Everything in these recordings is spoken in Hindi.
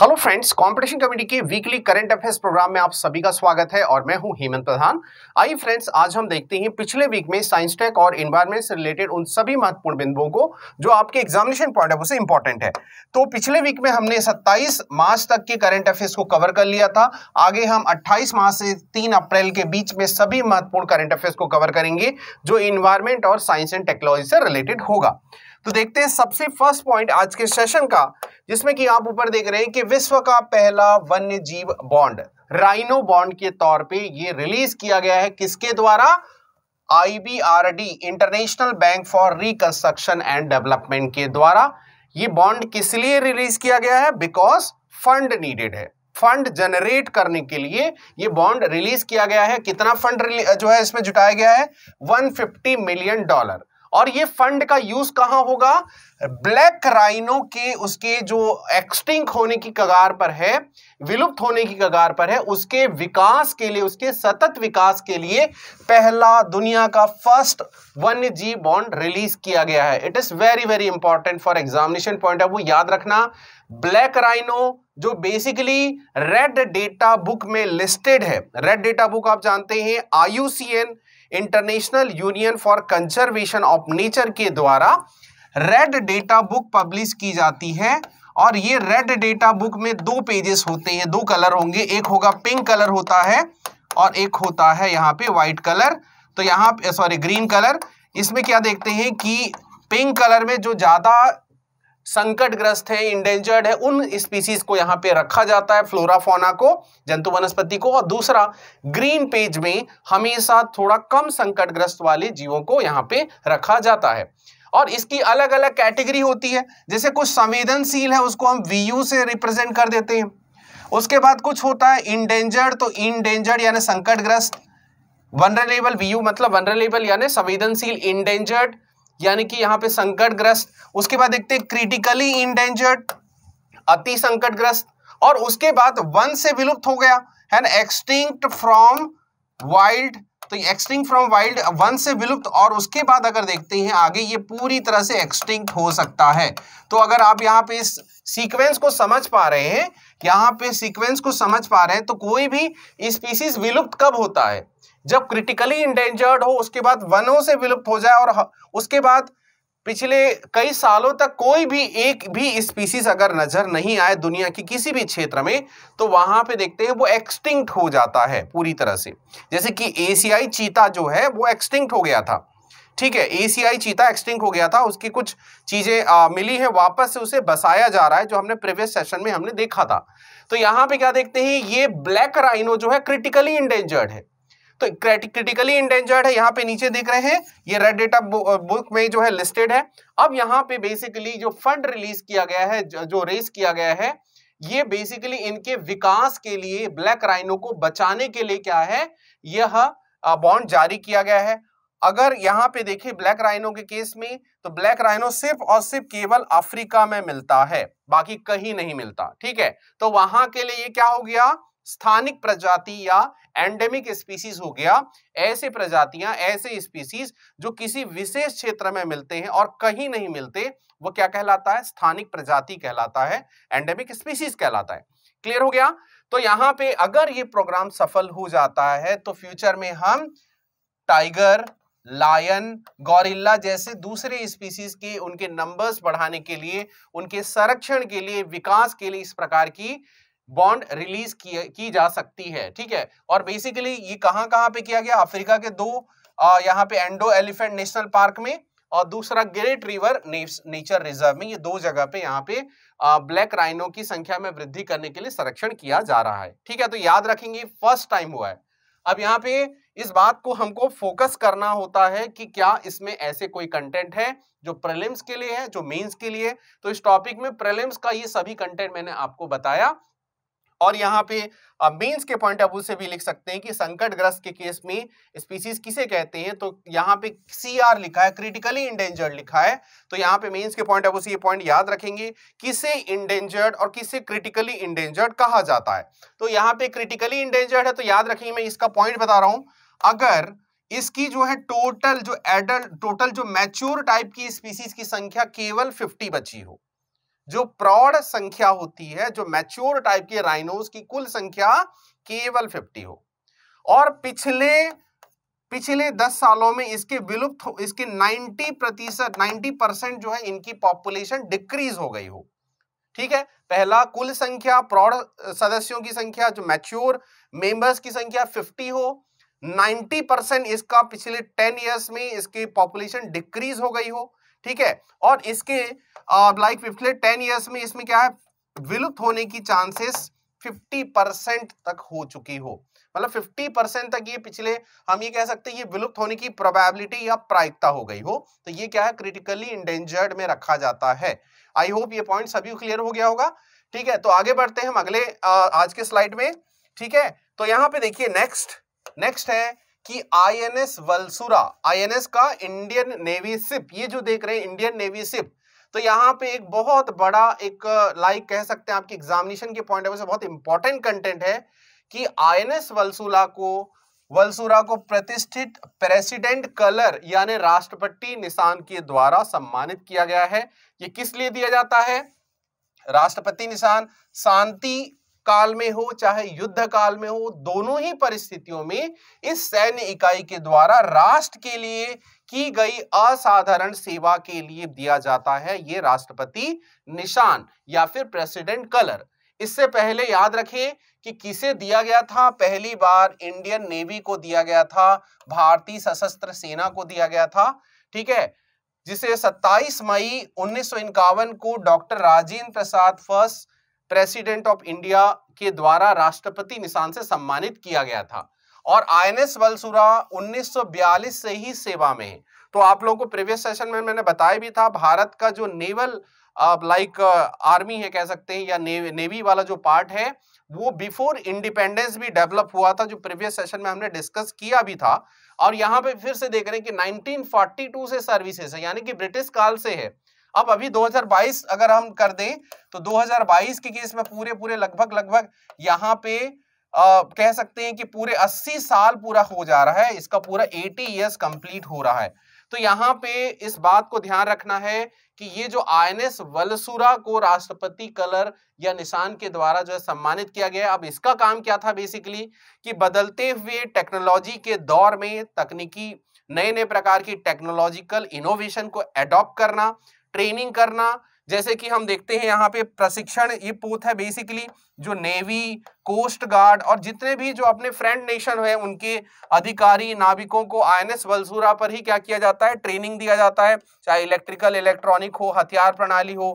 हेलो फ्रेंड्स कंपटीशन कमेटी के वीकली करंट अफेयर्स प्रोग्राम में आप सभी का स्वागत है और मैं हूं हेमंत प्रधान आई फ्रेंड्स आज हम देखते हैं पिछले वीक में साइंस टेक और इन्वायरमेंट से रिलेटेड उन सभी महत्वपूर्ण बिंदुओं को जो आपके एग्जामिनेशन पॉइंट ऑफ से इंपॉर्टेंट है तो पिछले वीक में हमने सत्ताईस मार्च तक के करंट अफेयर्स को कवर कर लिया था आगे हम अट्ठाईस मार्च से तीन अप्रैल के बीच में सभी महत्वपूर्ण करंट अफेयर्स को कवर करेंगे जो इन्वायरमेंट और साइंस एंड टेक्नोलॉजी से रिलेटेड होगा तो देखते हैं सबसे फर्स्ट पॉइंट आज के सेशन का जिसमें कि आप ऊपर देख रहे हैं कि विश्व का पहला वन्य जीव बॉन्ड राइनो बॉन्ड के तौर पे ये रिलीज किया गया है किसके द्वारा IBRD international bank for reconstruction and development के द्वारा ये बॉन्ड किस लिए रिलीज किया गया है बिकॉज फंड नीडेड है फंड जनरेट करने के लिए ये बॉन्ड रिलीज किया गया है कितना फंड जो है इसमें जुटाया गया है 150 मिलियन डॉलर और ये फंड का यूज कहां होगा ब्लैक राइनो के उसके जो एक्सटिंक होने की कगार पर है विलुप्त होने की कगार पर है उसके विकास के लिए उसके सतत विकास के लिए पहला दुनिया का फर्स्ट वन्य जीव बॉन्ड रिलीज किया गया है it is very very important for examination point of वो याद रखना ब्लैक राइनो जो बेसिकली रेड डेटा बुक में लिस्टेड है रेड डेटा बुक आप जानते हैं IUCN international union for conservation of nature के द्वारा रेड डेटा बुक पब्लिश की जाती है और ये रेड डेटा बुक में दो पेजेस होते हैं दो कलर होंगे एक होगा पिंक कलर होता है और एक होता है यहाँ पे वाइट कलर तो यहाँ सॉरी ग्रीन कलर इसमें क्या देखते हैं कि पिंक कलर में जो ज़्यादा संकटग्रस्त है इंडेंजर्ड है उन स्पीसीज को यहाँ पे रखा जाता है फ्लोरा फोना को जंतु वनस्पति को और दूसरा ग्रीन पेज में हमेशा थोड़ा कम संकटग्रस्त वाले जीवों को यहाँ पे रखा जाता है और इसकी अलग अलग कैटेगरी होती है जैसे कुछ संवेदनशील है उसको हम वी यू से रिप्रेजेंट कर देते हैं उसके बाद कुछ होता है इनडेंजर्ड तो इनडेंजर्ड यानी संकटग्रस्त वनरेबल वी यू मतलब वनरेबल यानी संवेदनशील इनडेंजर्ड यानी कि यहाँ पे संकट ग्रस्त उसके बाद देखते हैं क्रिटिकली इंडेंजर्ड अति संकट ग्रस्त और उसके बाद वन से विलुप्त हो गया है ना एक्सटिंक्ट फ्रॉम वाइल्ड तो एक्सटिंक्ट फ्रॉम वाइल्ड वन से विलुप्त और उसके बाद अगर देखते हैं आगे ये पूरी तरह से एक्सटिंक्ट हो सकता है तो अगर आप यहाँ पे इस सीक्वेंस को समझ पा रहे हैं यहाँ पे सीक्वेंस को समझ पा रहे हैं तो कोई भी स्पीसीज विलुप्त कब होता है जब क्रिटिकली इंडेंजर्ड हो उसके बाद वनों से विलुप्त हो जाए और उसके बाद पिछले कई सालों तक कोई भी एक भी स्पीसीज अगर नजर नहीं आए दुनिया की किसी भी क्षेत्र में तो वहां पे देखते हैं वो एक्सटिंक्ट हो जाता है पूरी तरह से जैसे कि एशियाई चीता जो है वो एक्सटिंक्ट हो गया था ठीक है एशियाई चीता एक्सटिंक्ट हो गया था उसकी कुछ चीजें मिली है वापस से उसे बसाया जा रहा है जो हमने प्रीवियस सेशन में हमने देखा था तो यहाँ पे क्या देखते हैं ये ब्लैक राइनो जो है क्रिटिकली इंडेंजर्ड है तो क्रिटिकली इंडेंजर्ड है यहाँ पे नीचे देख रहे हैं ये रेड डेटा बुक में जो है लिस्टेड है अब यहाँ पे बेसिकली जो फंड रिलीज किया गया है जो रेस किया गया है ये बेसिकली इनके विकास के लिए ब्लैक राइनो को बचाने के लिए क्या है यह बॉन्ड जारी किया गया है अगर यहाँ पे देखिए ब्लैक राइनो के केस में तो ब्लैक राइनो सिर्फ और सिर्फ केवल अफ्रीका में मिलता है बाकी कहीं नहीं मिलता ठीक है तो वहां के लिए ये क्या हो गया स्थानिक प्रजाति या एंडेमिक स्पीसीज हो गया ऐसे प्रजातियां ऐसे स्पीसीज जो किसी विशेष क्षेत्र में मिलते हैं और कहीं नहीं मिलते वो क्या कहलाता है स्थानिक प्रजाति कहलाता है एंडेमिक स्पीसीज कहलाता है क्लियर हो गया तो यहां पे अगर ये प्रोग्राम सफल हो जाता है तो फ्यूचर में हम टाइगर लायन गोरिल्ला जैसे दूसरे स्पीसीज के उनके नंबर्स बढ़ाने के लिए उनके संरक्षण के लिए विकास के लिए इस प्रकार की बॉन्ड रिलीज की, की जा सकती है ठीक है और बेसिकली ये कहां कहां पे किया गया अफ्रीका के दो यहाँ पे एंडो एलिफेंट नेशनल पार्क में और दूसरा ग्रेट रिवर नेचर रिजर्व में ये दो जगह पे यहाँ पे ब्लैक राइनो की संख्या में वृद्धि करने के लिए संरक्षण किया जा रहा है ठीक है तो याद रखेंगे फर्स्ट टाइम हुआ है अब यहाँ पे इस बात को हमको फोकस करना होता है कि क्या इसमें ऐसे कोई कंटेंट है जो प्रेलिम्स के लिए है जो मेंस के लिए तो इस टॉपिक में प्रेलिम्स का ये सभी कंटेंट मैंने आपको बताया और यहाँ पे मीन्स के पॉइंट ऑफ व्यू से भी लिख सकते हैं कि संकट ग्रस्त के केस में स्पीसीज किसे कहते हैं तो यहाँ पे सी आर लिखा है क्रिटिकली इंडेंजर्ड लिखा है तो यहाँ पे मीन्स के पॉइंट ऑफ व्यू से ये पॉइंट याद रखेंगे किसे इंडेंजर्ड और किसे क्रिटिकली इंडेंजर्ड कहा जाता है तो यहाँ पे क्रिटिकली इंडेंजर्ड है तो याद रखेंगे मैं इसका पॉइंट बता रहा हूँ अगर इसकी जो है टोटल जो एडल्ट टोटल जो मैच्योर टाइप की स्पीसीज की संख्या केवल फिफ्टी बची हो जो प्रौढ़ संख्या होती है जो मैच्योर टाइप के राइनोस की कुल संख्या केवल 50 हो और पिछले पिछले 10 सालों में इसके विलुप्त इसके 90 प्रतिशत 90 परसेंट जो है इनकी पॉपुलेशन डिक्रीज हो गई हो ठीक है पहला कुल संख्या प्रौढ़ सदस्यों की संख्या जो मैच्योर मेंबर्स की संख्या 50 हो 90 परसेंट इसका पिछले 10 इयर्स में इसकी पॉपुलेशन डिक्रीज हो गई हो ठीक है और इसके लाइक पिछले टेन ईयर्स में इसमें क्या है विलुप्त होने की चांसेस 50 परसेंट तक हो चुकी हो मतलब 50 परसेंट तक ये पिछले हम ये कह सकते हैं ये विलुप्त होने की प्रोबेबिलिटी या प्रायिकता हो गई हो तो ये क्या है क्रिटिकली इंडेंजर्ड में रखा जाता है आई होप ये पॉइंट सभी क्लियर हो गया होगा ठीक है तो आगे बढ़ते हैं हम अगले आज के स्लाइड में ठीक है तो यहाँ पे देखिए नेक्स्ट नेक्स्ट है कि आईएनएस वलसुरा आईएनएस का इंडियन नेवी सिप ये जो देख रहे हैं इंडियन नेवी सिप तो यहाँ पे एक बहुत बड़ा एक लाइक कह सकते हैं आपकी एग्जामिनेशन के पॉइंट ऑफ व्यू से बहुत इंपॉर्टेंट कंटेंट है कि आईएनएस वलसुला को वलसुरा को प्रतिष्ठित प्रेसिडेंट कलर यानी राष्ट्रपति निशान के द्वारा सम्मानित किया गया है ये किस लिए दिया जाता है राष्ट्रपति निशान शांति काल में हो चाहे युद्ध काल में हो दोनों ही परिस्थितियों में इस सैन्य इकाई के द्वारा राष्ट्र के लिए की गई असाधारण सेवा के लिए दिया जाता है ये राष्ट्रपति निशान या फिर प्रेसिडेंट कलर इससे पहले याद रखें कि किसे दिया गया था पहली बार इंडियन नेवी को दिया गया था भारतीय सशस्त्र सेना को दिया गया था ठीक है जिसे 27 मई उन्नीस को doctor Rajendra Prasad first president of India के द्वारा राष्ट्रपति निशान से सम्मानित किया गया था और आईएनएस वलसुरा 1942 से ही सेवा में है तो आप लोगों को प्रीवियस सेशन में मैंने बताया भी था भारत का जो नेवल लाइक आर्मी है कह सकते हैं या ने, नेवी वाला जो पार्ट है वो बिफोर इंडिपेंडेंस भी डेवलप हुआ था जो प्रीवियस सेशन में हमने डिस्कस किया भी था और यहाँ पे फिर से देख रहे हैं कि 1942 से सर्विसेज है यानी कि ब्रिटिश काल से है अब अभी 2022 अगर हम कर दें तो 2022 के केस में पूरे पूरे लगभग लगभग यहाँ पे आ, कह सकते हैं कि पूरे 80 साल पूरा हो जा रहा है इसका पूरा 80 इयर्स कंप्लीट हो रहा है तो यहाँ पे इस बात को ध्यान रखना है कि ये जो आई वलसुरा को राष्ट्रपति कलर या निशान के द्वारा जो है सम्मानित किया गया अब इसका काम क्या था बेसिकली कि बदलते हुए टेक्नोलॉजी के दौर में तकनीकी नए नए प्रकार की टेक्नोलॉजिकल इनोवेशन को एडॉप्ट करना ट्रेनिंग करना जैसे कि हम देखते हैं यहाँ पे प्रशिक्षण ये पोत है बेसिकली जो नेवी कोस्ट गार्ड और जितने भी जो अपने फ्रेंड नेशन है उनके अधिकारी नाविकों को आईएनएस वलसूरा पर ही क्या किया जाता है ट्रेनिंग दिया जाता है चाहे इलेक्ट्रिकल इलेक्ट्रॉनिक हो हथियार प्रणाली हो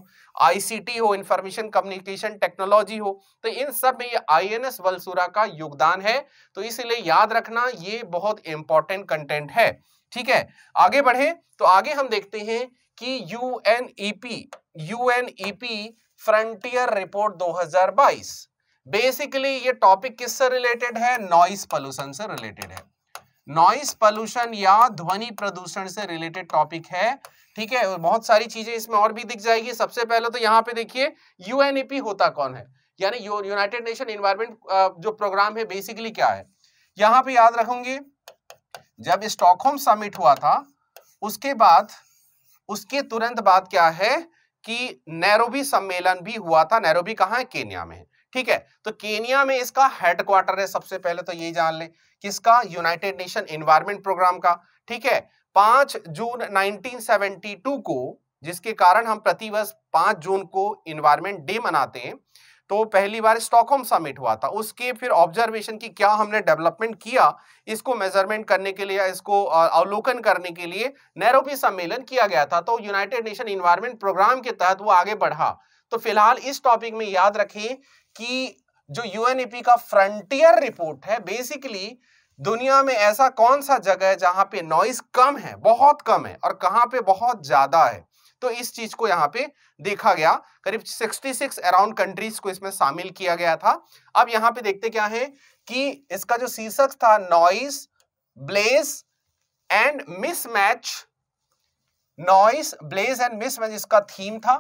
आईसीटी हो इंफॉर्मेशन कम्युनिकेशन टेक्नोलॉजी हो तो इन सब में ये आई वलसूरा का योगदान है तो इसलिए याद रखना ये बहुत इंपॉर्टेंट कंटेंट है ठीक है आगे बढ़े तो आगे हम देखते हैं कि U N E P U N E P frontier report 2022 basically ये टॉपिक किससे रिलेटेड है नॉइस पॉल्यूशन से रिलेटेड है नॉइस पॉल्यूशन या ध्वनि प्रदूषण से रिलेटेड टॉपिक है ठीक है बहुत सारी चीजें इसमें और भी दिख जाएगी सबसे पहले तो यहाँ पे देखिए यूएनईपी e होता कौन है यानी यूनाइटेड नेशन इन्वायरमेंट जो प्रोग्राम है बेसिकली क्या है यहाँ पे याद रखूंगी जब स्टॉकहोम समिट हुआ था उसके बाद उसके तुरंत बाद क्या है कि नैरोबी सम्मेलन भी हुआ था नैरोबी कहा है केनिया में ठीक है तो केनिया में इसका हेडक्वार्टर है सबसे पहले तो यही जान ले किसका यूनाइटेड नेशन एनवायरमेंट प्रोग्राम का ठीक है पांच जून 1972 को जिसके कारण हम प्रतिवर्ष पांच जून को इन्वायरमेंट डे मनाते हैं तो पहली बार स्टॉकहोम समिट हुआ था उसके फिर ऑब्जर्वेशन की क्या हमने डेवलपमेंट किया इसको मेजरमेंट करने के लिए इसको अवलोकन करने के लिए नैरोपी सम्मेलन किया गया था तो यूनाइटेड नेशन इन्वायरमेंट प्रोग्राम के तहत वो आगे बढ़ा तो फिलहाल इस टॉपिक में याद रखें कि जो यूएनईपी का फ्रंटियर रिपोर्ट है बेसिकली दुनिया में ऐसा कौन सा जगह है जहां पे नॉइस कम है बहुत कम है और कहां पे बहुत ज्यादा है तो इस चीज को यहाँ पे देखा गया करीब 66 अराउंड कंट्रीज को इसमें शामिल किया गया था अब यहाँ पे देखते क्या है कि इसका जो शीर्षक था noise blaze and mismatch noise blaze and mismatch इसका थीम था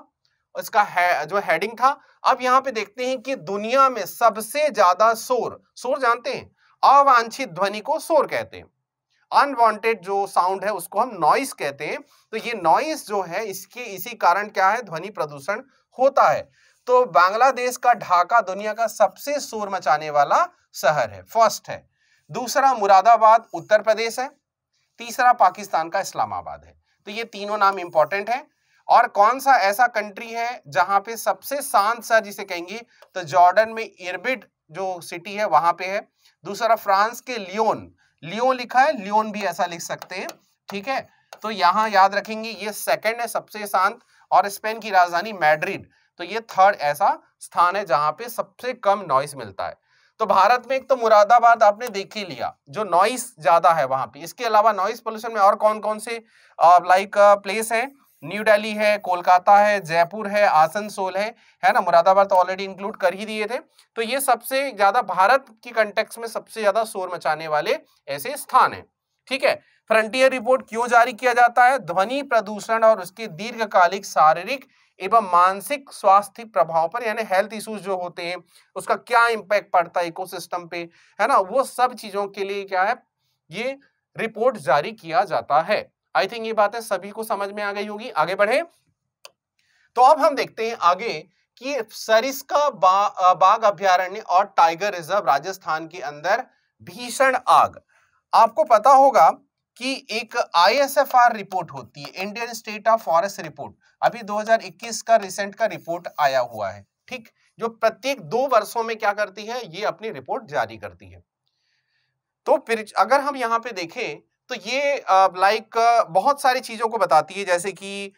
इसका है, जो हेडिंग था अब यहाँ पे देखते हैं कि दुनिया में सबसे ज्यादा शोर शोर जानते हैं अवांछित ध्वनि को शोर कहते हैं अनवांटेड जो साउंड है उसको हम नॉइस कहते हैं तो ये नॉइस जो है इसके इसी कारण क्या है ध्वनि प्रदूषण होता है तो बांग्लादेश का ढाका दुनिया का सबसे शोर मचाने वाला शहर है फर्स्ट है दूसरा मुरादाबाद उत्तर प्रदेश है तीसरा पाकिस्तान का इस्लामाबाद है तो ये तीनों नाम इंपॉर्टेंट है और कौन सा ऐसा कंट्री है जहां पे सबसे शांत सा जिसे कहेंगे तो जॉर्डन में इरबिड जो सिटी है वहां पे है दूसरा फ्रांस के लियोन लियोन लिखा है लियोन भी ऐसा लिख सकते हैं ठीक है तो यहां याद रखेंगे ये सेकंड है सबसे शांत और स्पेन की राजधानी मैड्रिड तो ये थर्ड ऐसा स्थान है जहां पे सबसे कम नॉइस मिलता है तो भारत में एक तो मुरादाबाद आपने देख ही लिया जो नॉइस ज्यादा है वहां पे इसके अलावा नॉइस पोल्यूशन में और कौन कौन से लाइक प्लेस है न्यू दिल्ली है कोलकाता है जयपुर है आसनसोल है है ना मुरादाबाद तो ऑलरेडी इंक्लूड कर ही दिए थे तो ये सबसे ज्यादा भारत के कंटेक्स में सबसे ज्यादा शोर मचाने वाले ऐसे स्थान है ठीक है फ्रंटियर रिपोर्ट क्यों जारी किया जाता है ध्वनि प्रदूषण और उसके दीर्घकालिक शारीरिक एवं मानसिक स्वास्थ्य प्रभाव पर यानी हेल्थ इश्यूज जो होते हैं उसका क्या इम्पैक्ट पड़ता है इकोसिस्टम पे है ना वो सब चीजों के लिए क्या है ये रिपोर्ट जारी किया जाता है आई थिंक ये बातें सभी को समझ में आ गई होगी आगे बढ़े तो अब हम देखते हैं आगे कि सरिस्का बा, बाघ अभ्यारण्य और टाइगर रिजर्व राजस्थान के अंदर भीषण आग आपको पता होगा कि एक आईएसएफआर रिपोर्ट होती है Indian state of forest report अभी 2021 का रिसेंट का रिपोर्ट आया हुआ है ठीक जो प्रत्येक दो वर्षों में क्या करती है ये अपनी रिपोर्ट जारी करती है तो फिर अगर हम यहाँ पे देखें तो ये लाइक बहुत सारी चीज़ों को बताती है जैसे कि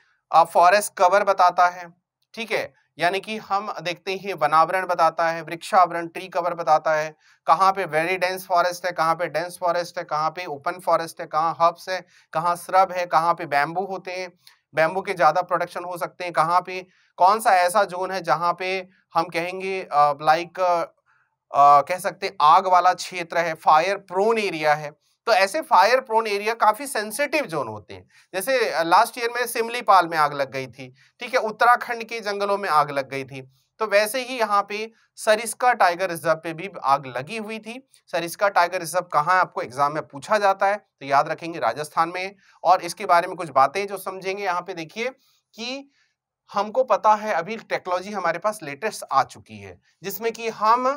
फॉरेस्ट कवर बताता है ठीक है यानी कि हम देखते हैं वनावरण बताता है वृक्षावरण ट्री कवर बताता है कहाँ पे वेरी डेंस फॉरेस्ट है कहाँ पे डेंस फॉरेस्ट है कहाँ पे ओपन फॉरेस्ट है कहाँ हब्स है कहाँ स्रब है कहाँ पे बैम्बू होते हैं बैम्बू के ज़्यादा प्रोडक्शन हो सकते हैं कहाँ पे कौन सा ऐसा जोन है जहाँ पे हम कहेंगे लाइक कह सकते आग वाला क्षेत्र है फायर प्रोन एरिया है तो ऐसे फायर प्रोन एरिया काफ़ी सेंसिटिव जोन होते हैं जैसे लास्ट ईयर में सिमलीपाल में आग लग गई थी ठीक है उत्तराखंड के जंगलों में आग लग गई थी तो वैसे ही यहाँ पे सरिस्का टाइगर रिजर्व पे भी आग लगी हुई थी सरिस्का टाइगर रिजर्व कहाँ आपको एग्जाम में पूछा जाता है तो याद रखेंगे राजस्थान में और इसके बारे में कुछ बातें जो समझेंगे यहाँ पे देखिए कि हमको पता है अभी टेक्नोलॉजी हमारे पास लेटेस्ट आ चुकी है जिसमें कि हम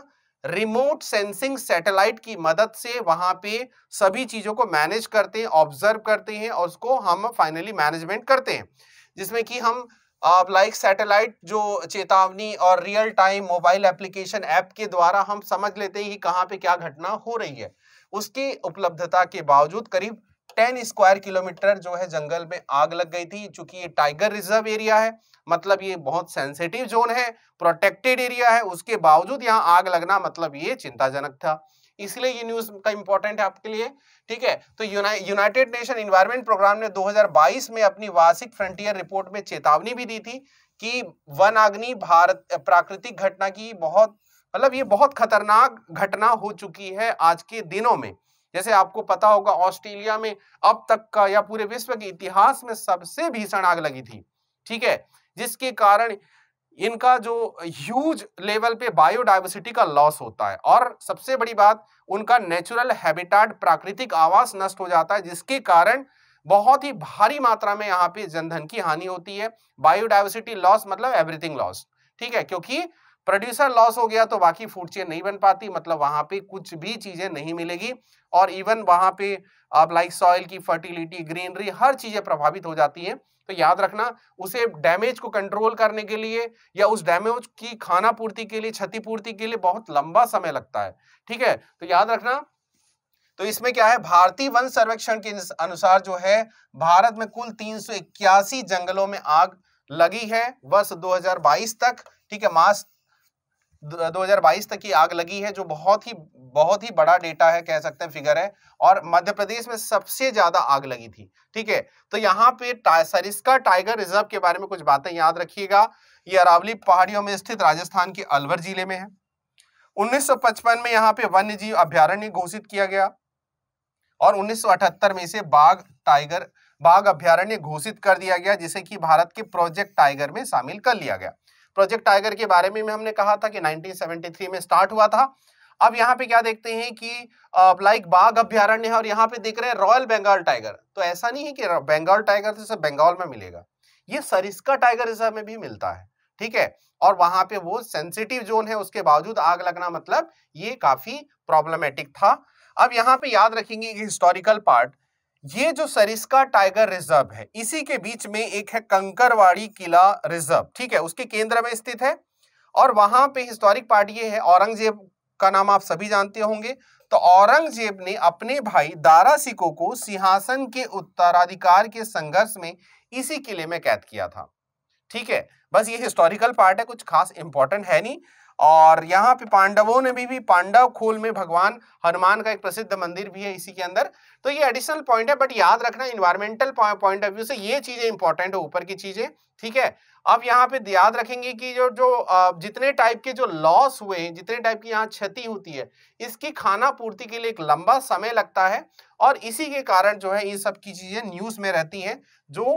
रिमोट सेंसिंग सैटेलाइट की मदद से वहां पे सभी चीजों को मैनेज करते हैं ऑब्जर्व करते हैं और उसको हम फाइनली मैनेजमेंट करते हैं जिसमें कि हम लाइक सैटेलाइट जो चेतावनी और real time mobile application app के द्वारा हम समझ लेते हैं कि कहाँ पे क्या घटना हो रही है उसकी उपलब्धता के बावजूद करीब टेन स्क्वायर किलोमीटर जो है जंगल में आग लग गई थी चूंकि ये टाइगर रिजर्व एरिया है मतलब ये बहुत सेंसिटिव जोन है प्रोटेक्टेड एरिया है उसके बावजूद यहाँ आग लगना मतलब ये चिंताजनक था इसलिए ये न्यूज का इंपॉर्टेंट है आपके लिए ठीक है तो यूनाइटेड नेशन इन्वायरमेंट प्रोग्राम ने 2022 में अपनी वार्षिक फ्रंटियर रिपोर्ट में चेतावनी भी दी थी कि वन अग्नि भारत प्राकृतिक घटना की बहुत मतलब ये बहुत खतरनाक घटना हो चुकी है आज के दिनों में जैसे आपको पता होगा ऑस्ट्रेलिया में अब तक का या पूरे विश्व के इतिहास में सबसे भीषण आग लगी थी ठीक है जिसके कारण इनका जो ह्यूज लेवल पे बायोडाइवर्सिटी का लॉस होता है और सबसे बड़ी बात उनका नेचुरल हैबिटाट प्राकृतिक आवास नष्ट हो जाता है जिसके कारण बहुत ही भारी मात्रा में यहाँ पे जनधन की हानि होती है बायोडाइवर्सिटी लॉस मतलब एवरीथिंग लॉस ठीक है क्योंकि प्रोड्यूसर लॉस हो गया तो बाकी फूड चेन नहीं बन पाती मतलब वहां पे कुछ भी चीज़ें नहीं मिलेगी और इवन वहां पे आप लाइक सॉइल की फर्टिलिटी ग्रीनरी हर चीज़ें प्रभावित हो जाती हैं तो याद रखना उसे डैमेज को कंट्रोल करने के लिए या उस डैमेज की खाना पूर्ति के लिए क्षतिपूर्ति के लिए बहुत लंबा समय लगता है ठीक है तो याद रखना तो इसमें क्या है भारतीय वन सर्वेक्षण के अनुसार जो है भारत में कुल तीन जंगलों में आग लगी है वर्ष 2022 तक ठीक है मार्च 2022 तक की आग लगी है जो बहुत ही बहुत ही बड़ा डेटा है कह सकते हैं फिगर है और मध्य प्रदेश में सबसे ज्यादा आग लगी थी ठीक है तो यहाँ पे टा, सरिस्का टाइगर रिजर्व के बारे में कुछ बातें याद रखिएगा ये अरावली पहाड़ियों में स्थित राजस्थान के अलवर जिले में है 1955 में यहाँ पे वन्य जीव अभ्यारण्य घोषित किया गया और उन्नीस में इसे बाघ टाइगर बाघ अभ्यारण्य घोषित कर दिया गया जिसे कि भारत के प्रोजेक्ट टाइगर में शामिल कर लिया गया प्रोजेक्ट टाइगर के बारे में हमने कहा था कि 1973 में स्टार्ट हुआ था अब यहाँ पे क्या देखते हैं कि लाइक बाघ अभ्यारण्य है और यहाँ पे देख रहे हैं रॉयल बंगाल टाइगर तो ऐसा नहीं है कि बंगाल टाइगर तो सिर्फ बंगाल में मिलेगा ये सरिस्का टाइगर रिजर्व में भी मिलता है ठीक है और वहां पे वो सेंसिटिव जोन है उसके बावजूद आग लगना मतलब ये काफी प्रॉब्लमेटिक था अब यहाँ पे याद रखेंगे हिस्टोरिकल पार्ट ये जो सरिस्का टाइगर रिजर्व है इसी के बीच में एक है कंकरवाड़ी किला रिजर्व ठीक है उसके केंद्र में स्थित है और वहां पे हिस्टोरिक पार्ट ये है औरंगजेब का नाम आप सभी जानते होंगे तो औरंगजेब ने अपने भाई दारा सिको को सिंहासन के उत्तराधिकार के संघर्ष में इसी किले में कैद किया था ठीक है बस ये हिस्टोरिकल पार्ट है कुछ खास इंपॉर्टेंट है नहीं और यहाँ पे पांडवों ने भी, भी पांडव खोल में भगवान हनुमान का एक प्रसिद्ध मंदिर भी है इसी के अंदर तो ये एडिशनल पॉइंट है बट याद रखना इन्वायरमेंटल पॉइंट ऑफ व्यू से ये चीजें इंपॉर्टेंट है ऊपर की चीजें ठीक है अब यहाँ पे याद रखेंगे कि जो जो जितने टाइप के जो लॉस हुए हैं जितने टाइप की यहाँ क्षति होती है इसकी खाना पूर्ति के लिए एक लंबा समय लगता है और इसी के कारण जो है ये सब की चीजें न्यूज में रहती हैं जो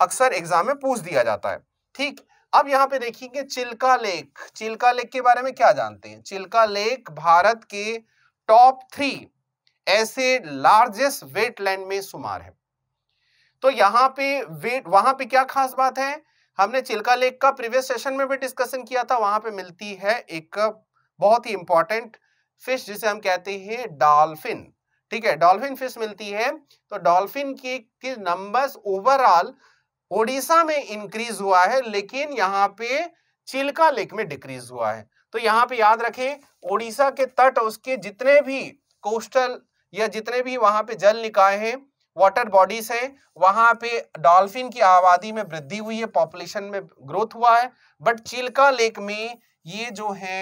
अक्सर एग्जाम में पूछ दिया जाता है ठीक अब यहाँ पे देखेंगे चिल्का लेक चिल्का लेक के बारे में क्या जानते हैं चिल्का लेक भारत के टॉप थ्री ऐसे लार्जेस्ट वेटलैंड में शुमार है तो यहाँ पे वेट वहां पे क्या खास बात है हमने चिल्का लेक का प्रीवियस सेशन में भी डिस्कशन किया था वहां पे मिलती है एक बहुत ही इंपॉर्टेंट फिश जिसे हम कहते हैं डॉल्फिन ठीक है डॉल्फिन फिश मिलती है तो डॉल्फिन के, नंबर्स ओवरऑल ओडिशा में इंक्रीज हुआ है लेकिन यहाँ पे चिल्का लेक में डिक्रीज हुआ है तो यहाँ पे याद रखें ओडिशा के तट उसके जितने भी कोस्टल या जितने भी वहां पे जल निकाय हैं वाटर बॉडीज हैं वहां पे डॉल्फिन की आबादी में वृद्धि हुई है पॉपुलेशन में ग्रोथ हुआ है बट चिल्का लेक में ये जो है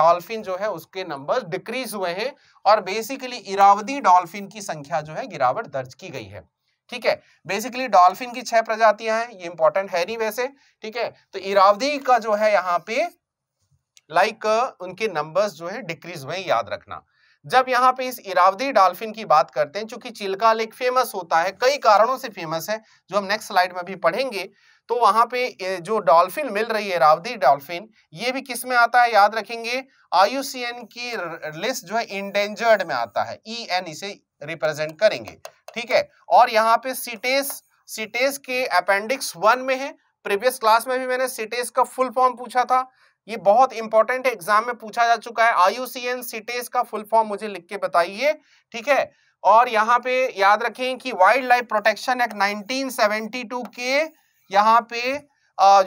डॉल्फिन जो है उसके नंबर डिक्रीज हुए हैं और बेसिकली इरावदी डॉल्फिन की संख्या जो है गिरावट दर्ज की गई है ठीक है बेसिकली डॉल्फिन की छह प्रजातियां हैं ये इंपॉर्टेंट है नहीं वैसे ठीक है तो इरावदी का जो है यहाँ पे लाइक like, उनके नंबर्स जो है डिक्रीज हुए याद रखना जब यहाँ पे इस इरावदी डॉल्फिन की बात करते हैं चूंकि चिल्का लेक फेमस होता है कई कारणों से फेमस है जो हम नेक्स्ट स्लाइड में भी पढ़ेंगे तो वहां पे जो डॉल्फिन मिल रही है इरावदी डॉल्फिन ये भी किस में आता है याद रखेंगे आयुसीएन की लिस्ट जो है इंडेंजर्ड में आता है ई e एन इसे रिप्रेजेंट करेंगे ठीक है और यहाँ पे सीटेस सीटेस के अपेंडिक्स वन में है प्रीवियस क्लास में भी मैंने सीटेस का फुल फॉर्म पूछा था ये बहुत इंपॉर्टेंट है एग्जाम में पूछा जा चुका है आईयूसीएन सीटेस का फुल फॉर्म मुझे लिख के बताइए ठीक है और यहाँ पे याद रखें कि वाइल्ड लाइफ प्रोटेक्शन एक्ट 1972 के यहाँ पे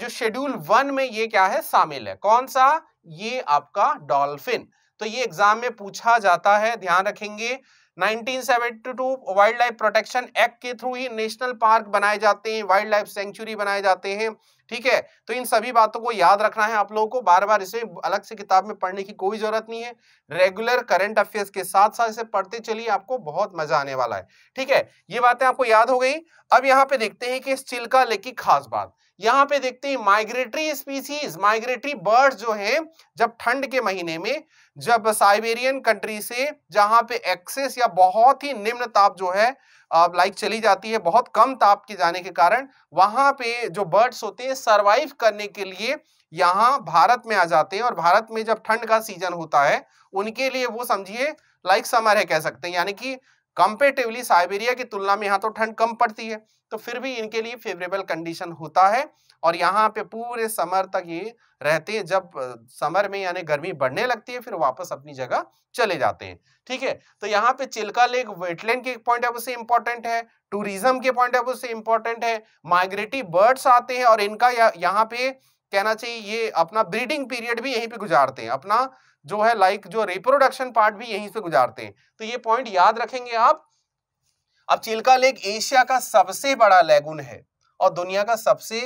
जो शेड्यूल वन में ये क्या है शामिल है कौन सा ये आपका डॉल्फिन तो ये एग्जाम में पूछा जाता है ध्यान रखेंगे 1972 वाइल्ड लाइफ प्रोटेक्शन एक्ट के थ्रू ही नेशनल पार्क बनाए जाते हैं वाइल्ड लाइफ सेंचुरी बनाए जाते हैं ठीक है तो इन सभी बातों को याद रखना है आप लोगों को बार बार इसे अलग से किताब में पढ़ने की कोई जरूरत नहीं है रेगुलर करंट अफेयर्स के साथ साथ इसे पढ़ते चलिए आपको बहुत मजा आने वाला है ठीक है ये बातें आपको याद हो गई अब यहाँ पे देखते हैं कि इस चिल्का लेक की खास बात यहाँ पे देखते हैं माइग्रेटरी स्पीसीज माइग्रेटरी बर्ड्स जो हैं जब ठंड के महीने में जब साइबेरियन कंट्री से जहां पे एक्सेस या बहुत ही निम्न ताप जो है लाइट चली जाती है बहुत कम ताप के जाने के कारण वहां पे जो बर्ड्स होते हैं सरवाइव करने के लिए यहाँ भारत में आ जाते हैं और भारत में जब ठंड का सीजन होता है उनके लिए वो समझिए लाइक समर है कह सकते हैं यानी कि कंपेरेटिवली साइबेरिया की तुलना में यहाँ तो ठंड कम पड़ती है तो फिर भी इनके लिए फेवरेबल कंडीशन होता है और यहाँ पे पूरे समर तक ये रहते हैं जब समर में यानी गर्मी बढ़ने लगती है फिर वापस अपनी जगह चले जाते हैं ठीक है तो यहाँ पे चिल्का लेक वेटलैंड के पॉइंट ऑफ व्यू से इंपॉर्टेंट है टूरिज्म के पॉइंट ऑफ व्यू से इंपॉर्टेंट है माइग्रेटिव बर्ड्स आते हैं और इनका यहाँ पे कहना चाहिए ये अपना ब्रीडिंग पीरियड भी यहीं पे गुजारते हैं अपना जो है लाइक जो रिप्रोडक्शन पार्ट भी यहीं से गुजारते हैं तो ये पॉइंट याद रखेंगे आप अब चिल्का लेक एशिया का सबसे बड़ा लेगुन है और दुनिया का सबसे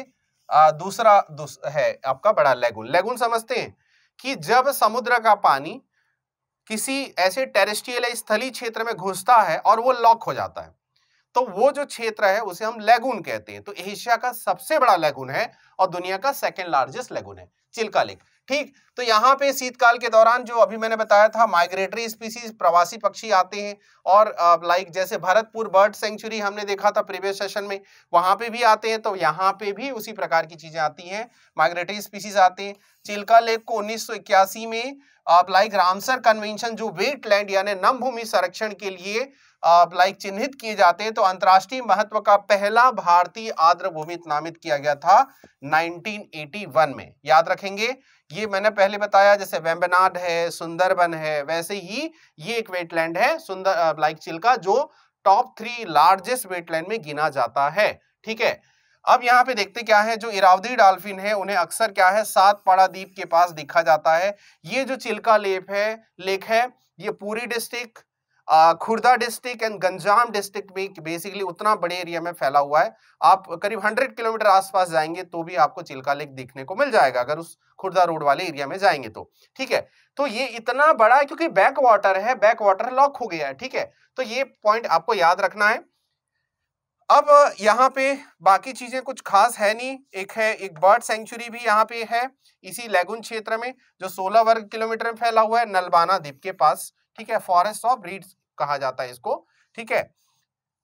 आ, दूसरा दूस, है आपका बड़ा लेगुन लेगुन समझते हैं कि जब समुद्र का पानी किसी ऐसे टेरेस्ट्रियल स्थली स्थलीय क्षेत्र में घुसता है और वो लॉक हो जाता है तो वो जो क्षेत्र है उसे हम लेगुन कहते हैं तो एशिया का सबसे बड़ा लेगुन है और दुनिया का सेकेंड लार्जेस्ट लेगुन है चिल्का लेक ठीक तो यहाँ पे शीतकाल के दौरान जो अभी मैंने बताया था माइग्रेटरी स्पीसीज प्रवासी पक्षी आते हैं और लाइक जैसे भरतपुर बर्ड सेंचुरी हमने देखा था प्रीवियस सेशन में वहाँ पे भी आते हैं तो यहाँ पे भी उसी प्रकार की चीज़ें आती हैं माइग्रेटरी स्पीसीज आते हैं चिल्का लेक को उन्नीस में आप लाइक रामसर कन्वेंशन जो वेट लैंड यानी नम भूमि संरक्षण के लिए आप लाइक चिन्हित किए जाते हैं तो अंतर्राष्ट्रीय महत्व का पहला भारतीय आर्द्र भूमि नामित किया गया था 1981 में याद रखेंगे ये मैंने पहले बताया जैसे वेम्बनाड है सुंदरबन है वैसे ही ये एक वेटलैंड है सुंदर लाइक चिल्का जो टॉप थ्री लार्जेस्ट वेटलैंड में गिना जाता है ठीक है अब यहाँ पे देखते क्या है जो इरावदी डाल्फिन है उन्हें अक्सर क्या है सात पाड़ा द्वीप के पास देखा जाता है ये जो चिल्का लेप है लेक है ये पूरी district Khurda district and Ganjam district भी बेसिकली उतना बड़े एरिया में फैला हुआ है आप करीब 100 किलोमीटर आसपास जाएंगे तो भी आपको चिल्का लेक देखने को मिल जाएगा अगर उस खुर्दा रोड वाले एरिया में जाएंगे तो ठीक है तो ये इतना बड़ा है क्योंकि बैक वाटर है बैक वाटर लॉक हो गया है ठीक है तो ये पॉइंट आपको याद रखना है अब यहाँ पे बाकी चीजें कुछ खास है नहीं एक है एक बर्ड सेंचुरी भी यहाँ पे है इसी लैगुन क्षेत्र में जो 16 वर्ग किलोमीटर में फैला हुआ है नलबाना द्वीप के पास ठीक है फॉरेस्ट ऑफ रीड्स कहा जाता है इसको ठीक है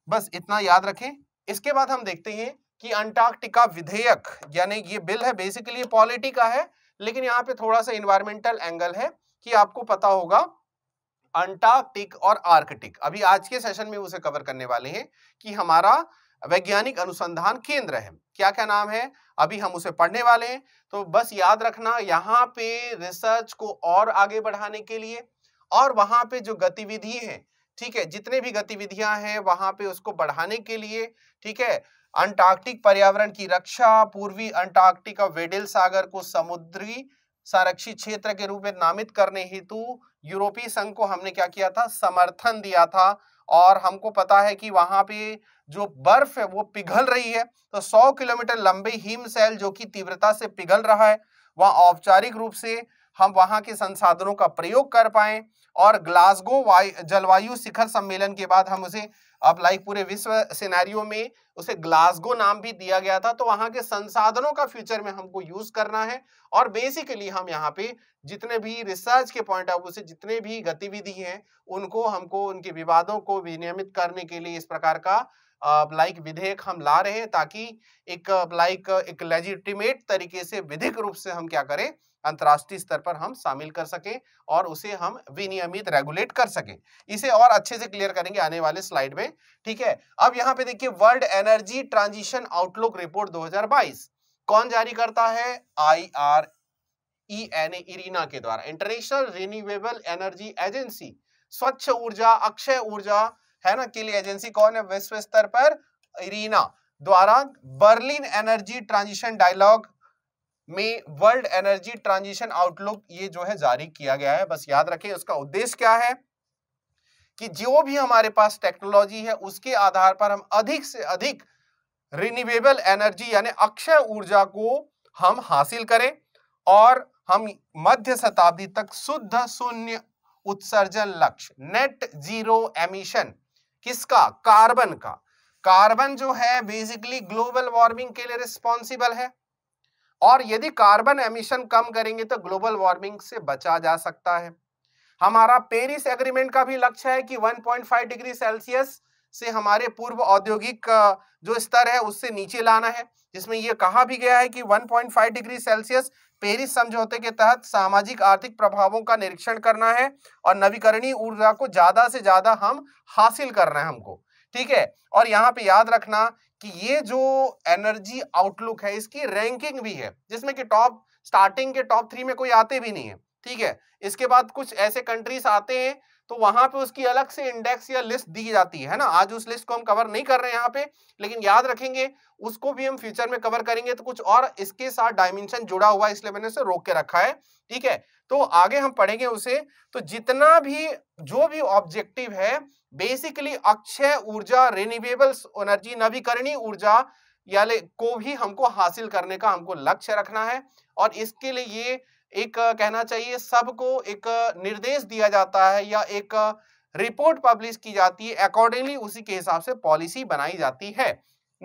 बस इतना याद रखें इसके बाद हम देखते हैं कि अंटार्कटिका विधेयक यानी ये बिल है बेसिकली पॉलिटी का है लेकिन यहाँ पे थोड़ा सा इन्वायरमेंटल एंगल है कि आपको पता होगा अंटार्कटिक और आर्कटिक अभी आज के सेशन में उसे कवर करने वाले हैं कि हमारा वैज्ञानिक अनुसंधान केंद्र है क्या क्या नाम है अभी हम उसे पढ़ने वाले हैं तो बस याद रखना यहाँ पे रिसर्च को और आगे बढ़ाने के लिए और वहां पे जो गतिविधि है ठीक है जितने भी गतिविधियां हैं वहां पे उसको बढ़ाने के लिए ठीक है अंटार्कटिक पर्यावरण की रक्षा पूर्वी अंटार्कटिक और वेडिल सागर को समुद्री संरक्षित क्षेत्र के रूप में नामित करने हेतु यूरोपीय संघ को हमने क्या किया था समर्थन दिया था और हमको पता है कि वहां पे जो बर्फ है वो पिघल रही है तो 100 किलोमीटर लंबे हिम सेल जो कि तीव्रता से पिघल रहा है वहां औपचारिक रूप से हम वहां के संसाधनों का प्रयोग कर पाए और ग्लासगो जलवायु शिखर सम्मेलन के बाद हम उसे अब लाइक पूरे विश्व सिनेरियो में उसे ग्लासगो नाम भी दिया गया था तो वहां के संसाधनों का फ्यूचर में हमको यूज करना है और बेसिकली हम यहाँ पे जितने भी रिसर्च के पॉइंट ऑफ व्यू से जितने भी गतिविधि हैं उनको हमको उनके विवादों को विनियमित करने के लिए इस प्रकार का लाइक विधेयक हम ला रहे हैं ताकि एक लाइक एक लेजिटिमेट तरीके से विधिक रूप से हम क्या करें अंतर्राष्ट्रीय स्तर पर हम शामिल कर सके और उसे हम विनियमित रेगुलेट कर सके इसे और अच्छे से क्लियर करेंगे आने वाले स्लाइड में ठीक है अब यहाँ पे देखिए world energy transition outlook report 2022 कौन जारी करता है I R E N IRENA के द्वारा इंटरनेशनल रिन्यूएबल एनर्जी एजेंसी स्वच्छ ऊर्जा अक्षय ऊर्जा है ना किल एजेंसी कौन है विश्व स्तर पर इरीना द्वारा बर्लिन एनर्जी ट्रांजिशन डायलॉग में वर्ल्ड एनर्जी ट्रांजिशन आउटलुक ये जो है जारी किया गया है बस याद रखें उसका उद्देश्य क्या है कि जो भी हमारे पास टेक्नोलॉजी है उसके आधार पर हम अधिक से अधिक रिन्यूएबल एनर्जी यानी अक्षय ऊर्जा को हम हासिल करें और हम मध्य शताब्दी तक शुद्ध शून्य उत्सर्जन लक्ष्य नेट जीरो एमिशन किसका कार्बन का कार्बन जो है बेसिकली ग्लोबल वार्मिंग के लिए रिस्पॉन्सिबल है और यदि कार्बन एमिशन कम करेंगे तो ग्लोबल वार्मिंग से बचा जा सकता है हमारा पेरिस एग्रीमेंट का भी लक्ष्य है कि 1.5 डिग्री सेल्सियस से हमारे पूर्व औद्योगिक जो स्तर है उससे नीचे लाना है जिसमें यह कहा भी गया है कि 1.5 डिग्री सेल्सियस पेरिस समझौते के तहत सामाजिक आर्थिक प्रभावों का निरीक्षण करना है और नवीकरणीय ऊर्जा को ज्यादा से ज्यादा हम हासिल करना है हमको ठीक है और यहाँ पे याद रखना कि ये जो एनर्जी आउटलुक है इसकी रैंकिंग भी है जिसमें कि टॉप स्टार्टिंग के टॉप थ्री में कोई आते भी नहीं है ठीक है इसके बाद कुछ ऐसे कंट्रीज आते हैं तो वहां पे उसकी अलग से इंडेक्स या लिस्ट दी जाती है ना आज उस लिस्ट को हम कवर नहीं कर रहे हैं यहाँ पे लेकिन याद रखेंगे उसको भी हम फ्यूचर में कवर करेंगे तो कुछ और इसके साथ डायमेंशन जुड़ा हुआ इसलिए मैंने उसे रोक के रखा है ठीक है तो आगे हम पढ़ेंगे उसे तो जितना भी जो भी ऑब्जेक्टिव है बेसिकली अक्षय ऊर्जा रिन्यूएबल्स एनर्जी नवीकरणीय ऊर्जा या को भी हमको हासिल करने का हमको लक्ष्य रखना है और इसके लिए ये एक कहना चाहिए सबको एक निर्देश दिया जाता है या एक रिपोर्ट पब्लिश की जाती है अकॉर्डिंगली उसी के हिसाब से पॉलिसी बनाई जाती है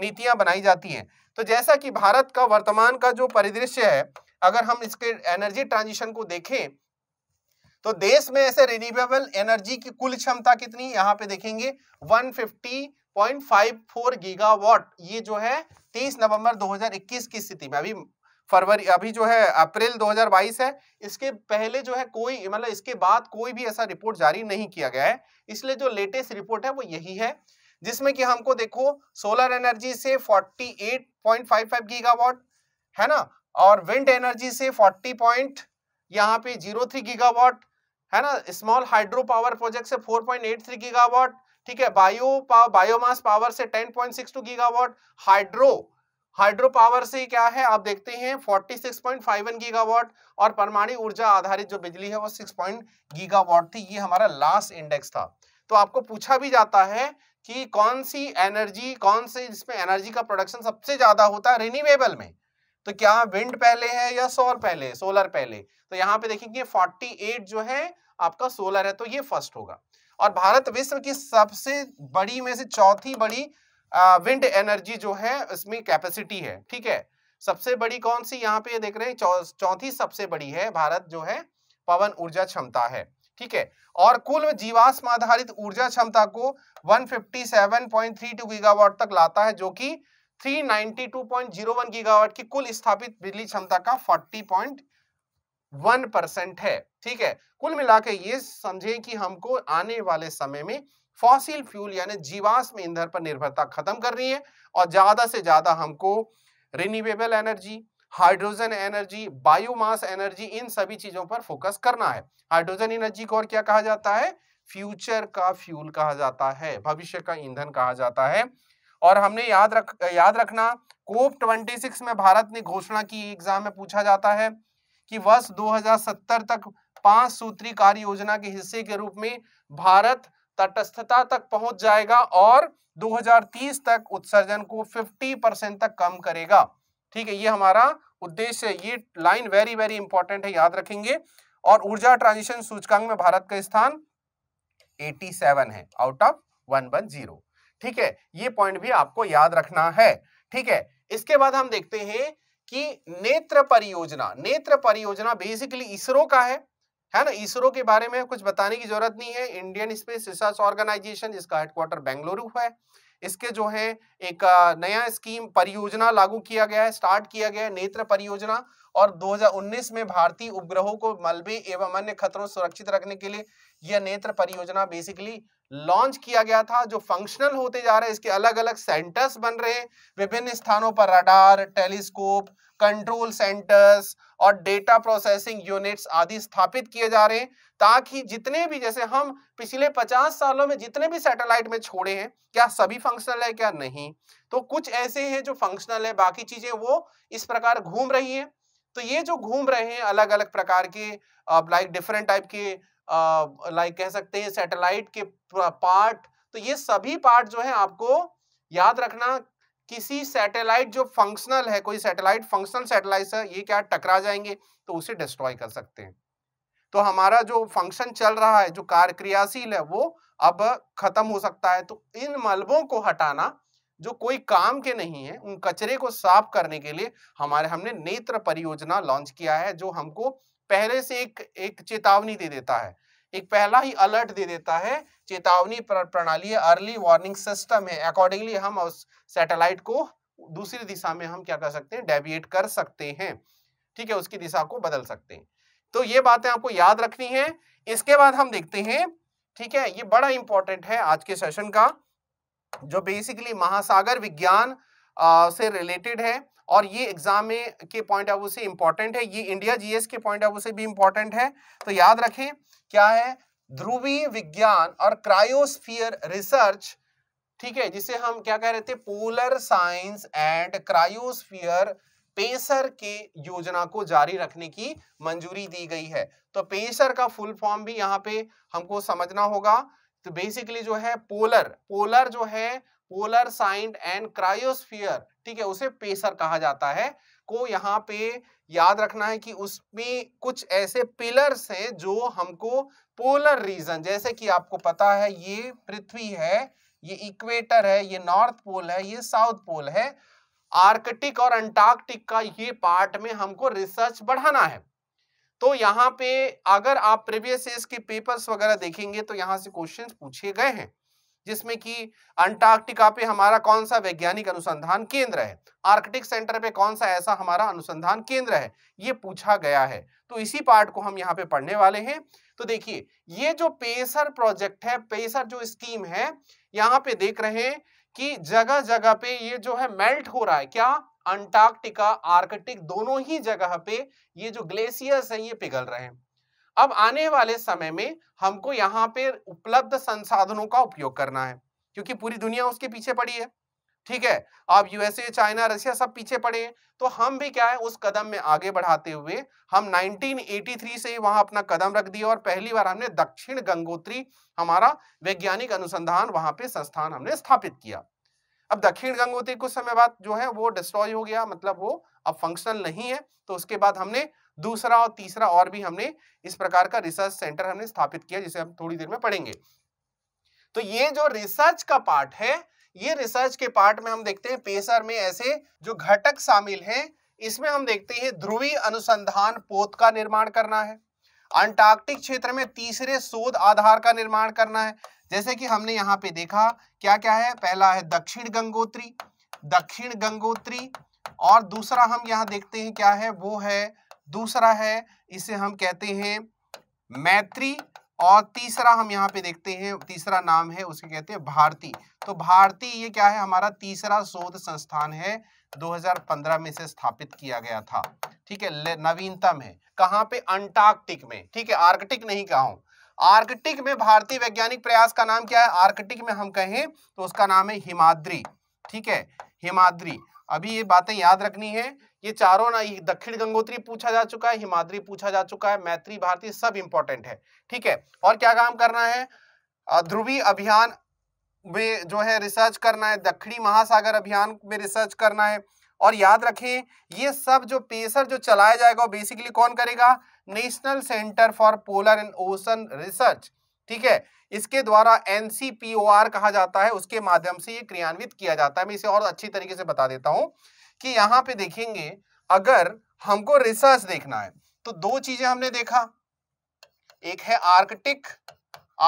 नीतियां बनाई जाती हैं तो जैसा कि भारत का वर्तमान का जो परिदृश्य है अगर हम इसके एनर्जी ट्रांजिशन को देखें तो देश में ऐसे रिन्यूएबल एनर्जी की कुल क्षमता कितनी यहाँ पे देखेंगे 150.54 गीगावाट ये जो है 30 नवंबर 2021 की स्थिति में अभी फरवरी अभी जो है अप्रैल 2022 है इसके पहले जो है कोई मतलब इसके बाद कोई भी ऐसा रिपोर्ट जारी नहीं किया गया है इसलिए जो लेटेस्ट रिपोर्ट है वो यही है जिसमें कि हमको देखो सोलर एनर्जी से 48.55 गीगावाट है ना और विंड एनर्जी से 40 पॉइंट यहाँ पे 03 गीगावाट है ना स्मॉल हाइड्रो पावर प्रोजेक्ट से 4.83 गीगावाट ठीक है बायो पावर बायोमास पावर से 10.62 गीगावाट हाइड्रो हाइड्रो पावर से क्या है आप देखते हैं 46.51 गीगावाट और परमाणु ऊर्जा आधारित जो बिजली है वो 6. गीगावाट थी ये हमारा लास्ट इंडेक्स था तो आपको पूछा भी जाता है कि कौन सी एनर्जी कौन से जिसमें एनर्जी का प्रोडक्शन सबसे ज्यादा होता है रिन्यूएबल में तो क्या विंड पहले है या सोलर पहले सोलर पहले तो यहाँ पे देखेंगे 48 जो है आपका सोलर है तो ये फर्स्ट होगा और भारत विश्व की सबसे बड़ी में से चौथी बड़ी विंड एनर्जी जो है इसमें कैपेसिटी है ठीक है सबसे बड़ी कौन सी यहाँ पे देख रहे हैं चौथी सबसे बड़ी है भारत जो है पवन ऊर्जा क्षमता है ठीक है और कुल जीवाश्म आधारित ऊर्जा क्षमता को 157.32 गीगावाट तक लाता है जो कि 392.01 गीगावाट की कुल स्थापित बिजली क्षमता का 40.1 परसेंट है ठीक है कुल मिला के ये समझे कि हमको आने वाले समय में फॉसिल फ्यूल यानी जीवाश्म ईंधन पर निर्भरता खत्म कर रही है और ज़्यादा से ज़्यादा हमको renewable energy hydrogen energy biomass energy इन सभी चीज़ों पर फोकस करना है हाइड्रोजन एनर्जी को और क्या कहा जाता है फ्यूचर का फ्यूल कहा जाता है भविष्य का ईंधन कहा जाता है और हमने याद रख याद रखना कोप 26 में भारत ने घोषणा की एग्जाम में पूछा जाता है कि वर्ष 2070 तक पांच सूत्री कार्य योजना के हिस्से के रूप में भारत तटस्थता तक पहुंच जाएगा और 2030 तक उत्सर्जन को 50 परसेंट तक कम करेगा ठीक है ये हमारा उद्देश्य ये लाइन वेरी वेरी इंपॉर्टेंट है याद रखेंगे और ऊर्जा ट्रांजिशन सूचकांक में भारत का स्थान 87 है out of one one zero ठीक है ये पॉइंट भी आपको याद रखना है ठीक है इसके बाद हम देखते हैं कि नेत्र परियोजना नेत्र परियोजना बेसिकली इसरो का है है ना इसरो के बारे में कुछ बताने की जरूरत नहीं है इंडियन स्पेस रिसर्च ऑर्गेनाइजेशन जिसका हेडक्वार्टर बेंगलुरु है इसके जो है एक नया स्कीम परियोजना लागू किया गया है स्टार्ट किया गया है नेत्र परियोजना और 2019 में भारतीय उपग्रहों को मलबे एवं अन्य खतरों सुरक्षित रखने के लिए यह नेत्र परियोजना बेसिकली लॉन्च किया गया था जो फंक्शनल होते जा रहे हैं इसके अलग अलग सेंटर्स बन रहे हैं विभिन्न स्थानों पर रडार टेलीस्कोप कंट्रोल सेंटर्स और डेटा प्रोसेसिंग यूनिट्स आदि स्थापित किए जा रहे हैं ताकि जितने भी जैसे हम पिछले 50 सालों में जितने भी सैटेलाइट में छोड़े हैं क्या सभी फंक्शनल है क्या नहीं तो कुछ ऐसे हैं जो फंक्शनल है बाकी चीजें वो इस प्रकार घूम रही हैं तो ये जो घूम रहे हैं अलग अलग प्रकार के लाइक डिफरेंट टाइप के लाइक कह सकते हैं सैटेलाइट के पार्ट तो ये सभी पार्ट जो है आपको याद रखना किसी सैटेलाइट जो फंक्शनल है कोई सैटेलाइट फंक्शनल सैटेलाइट है ये क्या टकरा जाएंगे तो उसे डिस्ट्रॉय कर सकते हैं तो हमारा जो फंक्शन चल रहा है जो कार्य क्रियाशील है वो अब खत्म हो सकता है तो इन मलबों को हटाना जो कोई काम के नहीं है उन कचरे को साफ करने के लिए हमारे हमने नेत्र परियोजना लॉन्च किया है जो हमको पहले से एक एक चेतावनी दे देता है एक पहला ही अलर्ट दे देता है चेतावनी प्रणाली अर्ली वार्निंग सिस्टम है अकॉर्डिंगली हम उस सैटेलाइट को दूसरी दिशा में हम क्या कर सकते हैं डेविएट कर सकते हैं ठीक है उसकी दिशा को बदल सकते हैं तो ये बातें आपको याद रखनी है इसके बाद हम देखते हैं ठीक है ये बड़ा इंपॉर्टेंट है आज के सेशन का जो बेसिकली महासागर विज्ञान आ, से रिलेटेड है और ये एग्जाम में के पॉइंट ऑफ व्यू से इंपॉर्टेंट है ये इंडिया जीएस के पॉइंट ऑफ व्यू से भी इंपॉर्टेंट है तो याद रखें क्या है ध्रुवीय विज्ञान और क्रायोस्फीयर रिसर्च ठीक है जिसे हम क्या कह रहे थे polar science and cryosphere PACER के योजना को जारी रखने की मंजूरी दी गई है तो पेसर का फुल फॉर्म भी यहाँ पे हमको समझना होगा तो बेसिकली जो है पोलर पोलर जो है पोलर साइंड एंड क्रायोस्फियर ठीक है उसे पेसर कहा जाता है को यहाँ पे याद रखना है कि उसमें कुछ ऐसे पिलर्स हैं जो हमको पोलर रीजन जैसे कि आपको पता है ये पृथ्वी है ये इक्वेटर है ये नॉर्थ पोल है ये साउथ पोल है आर्कटिक और अंटार्कटिक का ये पार्ट में हमको रिसर्च बढ़ाना है तो यहाँ पे अगर आप प्रीवियस ईयर के पेपर्स वगैरह देखेंगे तो यहाँ से क्वेश्चन पूछे गए हैं जिसमें कि अंटार्कटिका पे हमारा कौन सा वैज्ञानिक अनुसंधान केंद्र है आर्कटिक सेंटर पे कौन सा ऐसा हमारा अनुसंधान केंद्र है ये पूछा गया है तो इसी पार्ट को हम यहाँ पे पढ़ने वाले हैं तो देखिए ये जो पेसर प्रोजेक्ट है पेसर जो स्कीम है यहाँ पे देख रहे हैं कि जगह जगह पे ये जो है मेल्ट हो रहा है क्या अंटार्कटिका आर्कटिक दोनों ही जगह पे ये जो ग्लेशियर्स हैं ये पिघल रहे हैं अब आने वाले समय में हमको यहाँ पे उपलब्ध संसाधनों का उपयोग करना है क्योंकि पूरी दुनिया उसके पीछे पड़ी है ठीक है आप यूएसए चाइना रशिया सब पीछे पड़े हैं तो हम भी क्या है उस कदम में आगे बढ़ाते हुए हम 1983 से ही वहां अपना कदम रख दिया और पहली बार हमने दक्षिण गंगोत्री हमारा वैज्ञानिक अनुसंधान वहां पे संस्थान हमने स्थापित किया अब दक्षिण गंगोत्री कुछ समय बाद जो है वो डिस्ट्रॉय हो गया मतलब वो अब फंक्शनल नहीं है तो उसके बाद हमने दूसरा और तीसरा और भी हमने इस प्रकार का रिसर्च सेंटर हमने स्थापित किया जिसे हम थोड़ी देर में पढ़ेंगे तो ये जो रिसर्च का पार्ट है ये रिसर्च के पार्ट में हम देखते हैं पेसर में ऐसे जो घटक शामिल हैं इसमें हम देखते हैं ध्रुवी अनुसंधान पोत का निर्माण करना है अंटार्कटिक क्षेत्र में तीसरे शोध आधार का निर्माण करना है जैसे कि हमने यहाँ पे देखा क्या क्या है पहला है दक्षिण गंगोत्री दक्षिण गंगोत्री और दूसरा हम यहाँ देखते हैं क्या है वो है दूसरा है इसे हम कहते हैं मैत्री और तीसरा हम यहाँ पे देखते हैं तीसरा नाम है उसे कहते हैं भारती तो भारती ये क्या है हमारा तीसरा शोध संस्थान है 2015 में इसे स्थापित किया गया था ठीक है नवीनतम है कहाँ पे अंटार्कटिक में ठीक है आर्कटिक नहीं कहा हूं आर्कटिक में भारतीय वैज्ञानिक प्रयास का नाम क्या है आर्कटिक में हम कहें तो उसका नाम है हिमाद्री ठीक है हिमाद्री अभी ये बातें याद रखनी है ये चारों ना दक्षिण गंगोत्री पूछा जा चुका है हिमाद्री पूछा जा चुका है मैत्री भारती सब इंपॉर्टेंट है ठीक है और क्या काम करना है ध्रुवी अभियान में जो है रिसर्च करना है दक्षिणी महासागर अभियान में रिसर्च करना है और याद रखें ये सब जो पेसर जो चलाया जाएगा बेसिकली कौन करेगा national centre for polar and ocean research ठीक है इसके द्वारा एन कहा जाता है उसके माध्यम से ये क्रियान्वित किया जाता है मैं इसे और अच्छी तरीके से बता देता हूँ कि यहाँ पे देखेंगे अगर हमको रिसर्च देखना है तो दो चीजें हमने देखा एक है आर्कटिक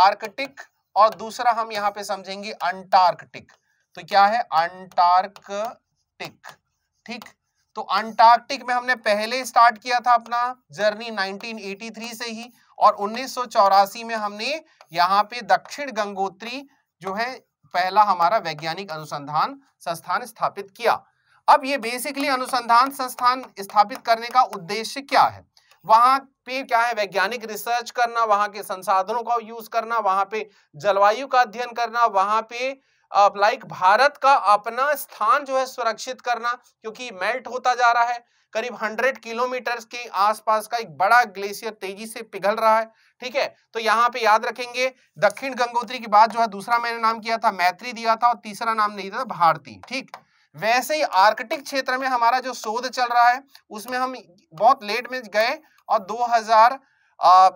आर्कटिक और दूसरा हम यहाँ पे समझेंगे अंटार्कटिक तो क्या है अंटार्कटिक ठीक तो अंटार्कटिक में हमने पहले स्टार्ट किया था अपना जर्नी 1983 से ही और उन्नीस में हमने यहाँ पे दक्षिण गंगोत्री जो है पहला हमारा वैज्ञानिक अनुसंधान संस्थान स्थापित किया अब ये बेसिकली अनुसंधान संस्थान स्थापित करने का उद्देश्य क्या है वहां पे क्या है वैज्ञानिक रिसर्च करना वहां के संसाधनों का यूज करना वहां पे जलवायु का अध्ययन करना वहां पे लाइक भारत का अपना स्थान जो है सुरक्षित करना क्योंकि मेल्ट होता जा रहा है करीब 100 किलोमीटर के आसपास का एक बड़ा ग्लेशियर तेजी से पिघल रहा है ठीक है तो यहाँ पे याद रखेंगे दक्षिण गंगोत्री की बात जो है दूसरा मैंने नाम किया था मैत्री दिया था और तीसरा नाम नहीं दिया था भारती ठीक वैसे ही आर्कटिक क्षेत्र में हमारा जो शोध चल रहा है उसमें हम बहुत लेट में गए और 2000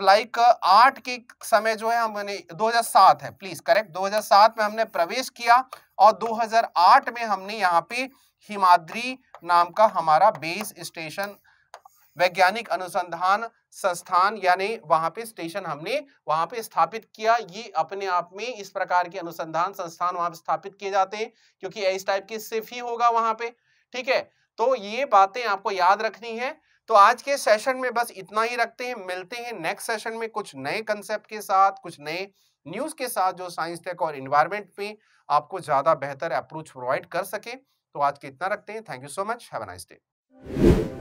लाइक आठ के समय जो है हमने 2007 है प्लीज करेक्ट 2007 में हमने प्रवेश किया और 2008 में हमने यहाँ पे हिमाद्री नाम का हमारा बेस स्टेशन वैज्ञानिक अनुसंधान संस्थान यानी वहां पे स्टेशन हमने वहां पे स्थापित किया ये अपने आप में इस प्रकार के अनुसंधान संस्थान वहां पे स्थापित किए जाते हैं क्योंकि इस टाइप के सिर्फ ही होगा वहां पे ठीक है तो ये बातें आपको याद रखनी है तो आज के सेशन में बस इतना ही रखते हैं मिलते हैं नेक्स्ट सेशन में कुछ नए कंसेप्ट के साथ कुछ नए न्यूज के साथ जो साइंस टेक और इन्वायरमेंट पे आपको ज्यादा बेहतर अप्रोच प्रोवाइड कर सके तो आज के इतना रखते हैं thank you so much have nice day